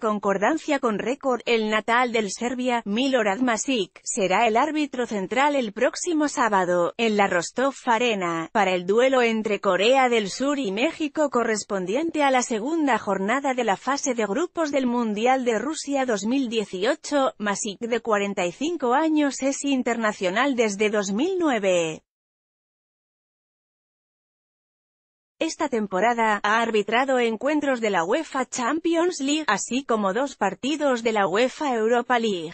concordancia con récord, el natal del Serbia, Milorad Masic, será el árbitro central el próximo sábado, en la Rostov Arena, para el duelo entre Corea del Sur y México correspondiente a la segunda jornada de la fase de grupos del Mundial de Rusia 2018, Masic de 45 años es internacional desde 2009. Esta temporada, ha arbitrado encuentros de la UEFA Champions League, así como dos partidos de la UEFA Europa League.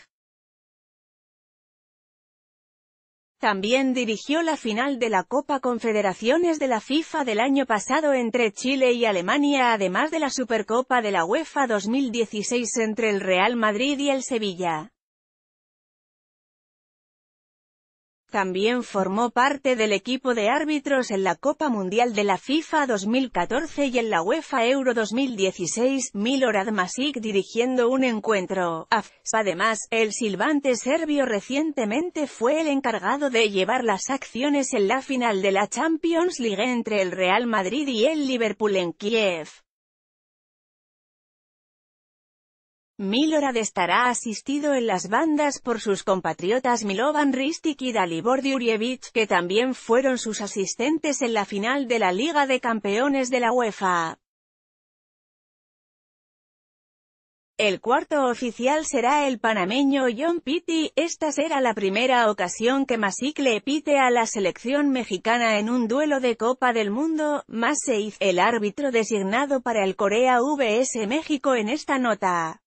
También dirigió la final de la Copa Confederaciones de la FIFA del año pasado entre Chile y Alemania además de la Supercopa de la UEFA 2016 entre el Real Madrid y el Sevilla. También formó parte del equipo de árbitros en la Copa Mundial de la FIFA 2014 y en la UEFA Euro 2016, Milorad Masic dirigiendo un encuentro. Además, el silbante serbio recientemente fue el encargado de llevar las acciones en la final de la Champions League entre el Real Madrid y el Liverpool en Kiev. Milorad estará asistido en las bandas por sus compatriotas Milovan Ristik y Dalibor Djurjevic, que también fueron sus asistentes en la final de la Liga de Campeones de la UEFA. El cuarto oficial será el panameño John Pitti, esta será la primera ocasión que le pite a la selección mexicana en un duelo de Copa del Mundo, más hizo el árbitro designado para el Corea VS México en esta nota.